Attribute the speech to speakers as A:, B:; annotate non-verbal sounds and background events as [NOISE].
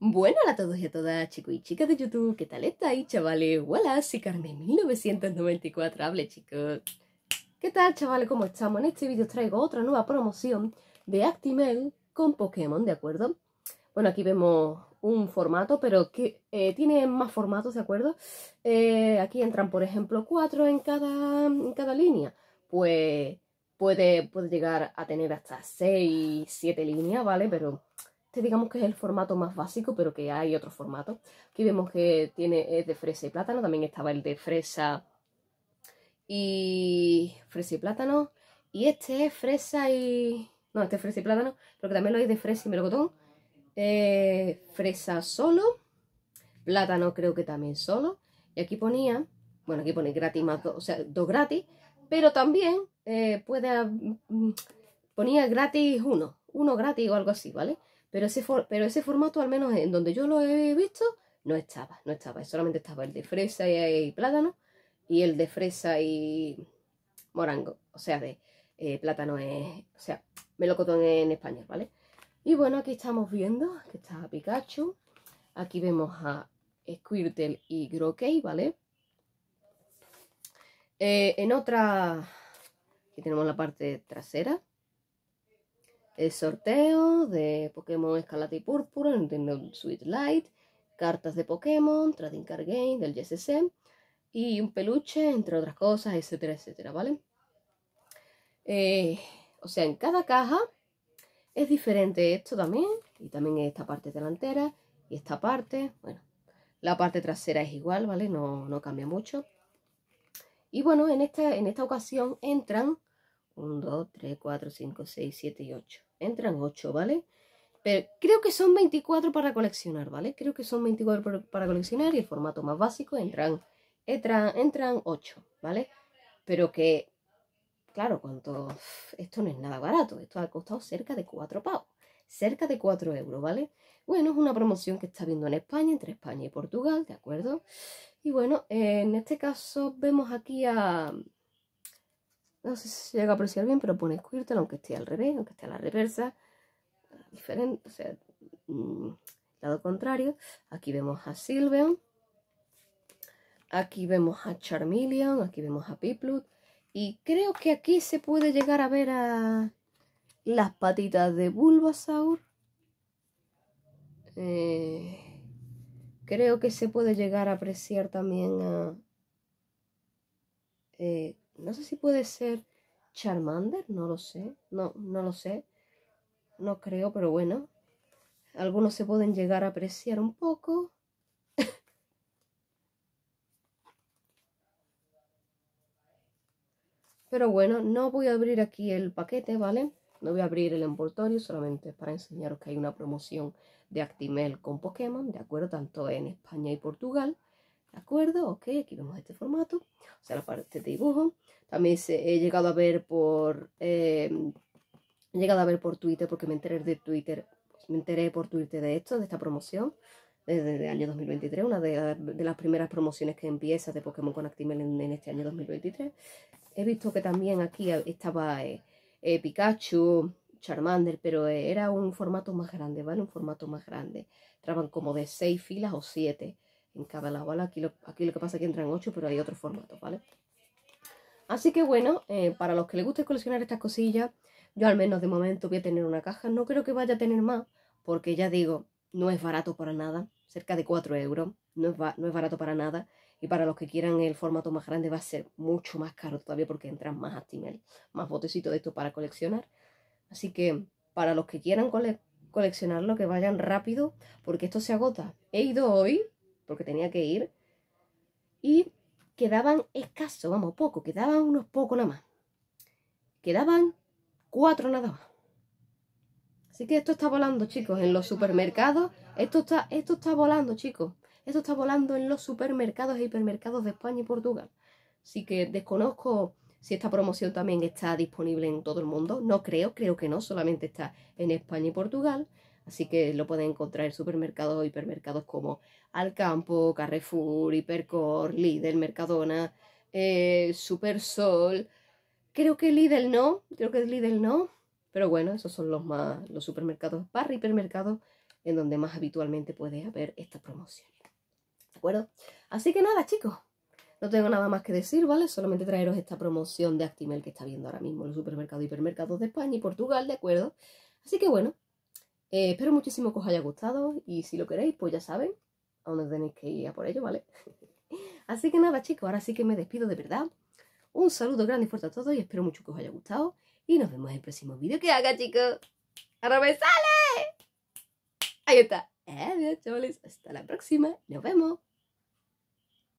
A: hola a todos y a todas, chicos y chicas de YouTube, ¿qué tal estáis, chavales? Hola, soy Carmen 1994, hable chicos. ¿Qué tal, chavales? ¿Cómo estamos? En este vídeo os traigo otra nueva promoción de Actimel con Pokémon, ¿de acuerdo? Bueno, aquí vemos un formato, pero que eh, tiene más formatos, ¿de acuerdo? Eh, aquí entran, por ejemplo, cuatro en cada, en cada línea. Pues puede, puede llegar a tener hasta seis, siete líneas, ¿vale? Pero este digamos que es el formato más básico, pero que hay otro formato. Aquí vemos que tiene, es de fresa y plátano, también estaba el de fresa y fresa y plátano. Y este es fresa y... no, este es fresa y plátano, pero que también lo hay de fresa y melocotón. Eh, fresa solo, plátano creo que también solo. Y aquí ponía, bueno, aquí pone gratis más dos, o sea, dos gratis, pero también eh, puede... Mm, ponía gratis uno, uno gratis o algo así, ¿vale? Pero ese, pero ese formato, al menos en donde yo lo he visto, no estaba, no estaba. Solamente estaba el de fresa y, eh, plátano y el de fresa y morango. O sea, de eh, plátano es, o sea, melocotón en español, ¿vale? Y bueno, aquí estamos viendo que está Pikachu. Aquí vemos a Squirtle y Groquet, ¿vale? Eh, en otra, aquí tenemos la parte trasera el sorteo de Pokémon Escarlata y Púrpura, Nintendo Sweet Light. cartas de Pokémon, Trading Card Game del GSC y un peluche, entre otras cosas, etcétera, etcétera, ¿vale? Eh, o sea, en cada caja es diferente esto también, y también esta parte delantera y esta parte, bueno, la parte trasera es igual, ¿vale? No, no cambia mucho. Y bueno, en esta, en esta ocasión entran 1, 2, 3, 4, 5, 6, 7 y 8 entran 8, ¿vale? Pero creo que son 24 para coleccionar, ¿vale? Creo que son 24 para coleccionar y el formato más básico entran, entran, entran 8, ¿vale? Pero que, claro, cuánto Esto no es nada barato, esto ha costado cerca de 4 pavos, cerca de 4 euros, ¿vale? Bueno, es una promoción que está viendo en España, entre España y Portugal, ¿de acuerdo? Y bueno, en este caso vemos aquí a, no sé si se llega a apreciar bien, pero pone Squirtle, aunque esté al revés, aunque esté a la reversa. Diferente, o sea, mm, lado contrario. Aquí vemos a Sylveon. Aquí vemos a Charmeleon, aquí vemos a Piplut. Y creo que aquí se puede llegar a ver a las patitas de Bulbasaur. Eh, creo que se puede llegar a apreciar también a... Eh, no sé si puede ser Charmander, no lo sé, no, no lo sé, no creo, pero bueno, algunos se pueden llegar a apreciar un poco. [LAUGHS] pero bueno, no voy a abrir aquí el paquete, ¿vale? No voy a abrir el envoltorio, solamente para enseñaros que hay una promoción de Actimel con Pokémon, ¿de acuerdo? Tanto en España y Portugal acuerdo, ok, aquí vemos este formato, o sea, la parte de dibujo. También he llegado a ver por... Em, llegado a ver por Twitter, porque me enteré de Twitter, pues, me enteré por Twitter de esto, de esta promoción, desde el año 2023, una de, las primeras promociones que empieza de Pokémon con Actimel en, este año 2023. He visto que también aquí estaba eh, eh, Pikachu, Charmander, pero eh, era un formato más grande, ¿vale? Un formato más grande. Traban como de seis filas o siete en cada la Aquí lo, aquí lo que pasa es que entran 8, pero hay otros formato ¿vale? Así que bueno, eh, para los que les guste coleccionar estas cosillas, yo al menos de momento voy a tener una caja. No creo que vaya a tener más, porque ya digo, no es barato para nada. Cerca de 4 euros. No es, no es barato para nada. Y para los que quieran el formato más grande va a ser mucho más caro todavía porque entran más Actimel, más botecitos de esto para coleccionar. Así que para los que quieran coleccionarlo, que vayan rápido, porque esto se agota. He ido hoy porque tenía que ir. Y quedaban escasos, vamos, poco, quedaban unos pocos nada más. Quedaban cuatro nada más. Así que esto está volando, chicos, en los supermercados. Esto está, esto está volando, chicos. Esto está volando en los supermercados e hipermercados de España y Portugal. Así que desconozco si esta promoción también está disponible en todo el mundo. No creo, creo que no, solamente está en España y Portugal. Así que lo pueden encontrar en supermercados, hipermercados como Alcampo, Carrefour, Hipercor, Lidl, Mercadona, eh, Supersol. Creo que Lidl no, creo que Lidl no. Pero bueno, esos son los más los supermercados para hipermercados en donde más habitualmente puedes haber estas promociones. ¿De acuerdo? Así que nada, chicos. No tengo nada más que decir, ¿vale? Solamente traeros esta promoción de Actimel que está viendo ahora mismo en los supermercados y hipermercados de España y Portugal, ¿de acuerdo? Así que bueno, eh, espero muchísimo que os haya gustado y si lo queréis, pues ya saben a dónde tenéis que ir a por ello, ¿vale? [LAUGHS] Así que nada, chicos, ahora sí que me despido de verdad. Un saludo grande y fuerte a todos y espero mucho que os haya gustado. Y nos vemos en el próximo vídeo que haga, chicos. ¡Ahora sale! Ahí está. Adiós, chavales. Hasta la próxima. Nos vemos.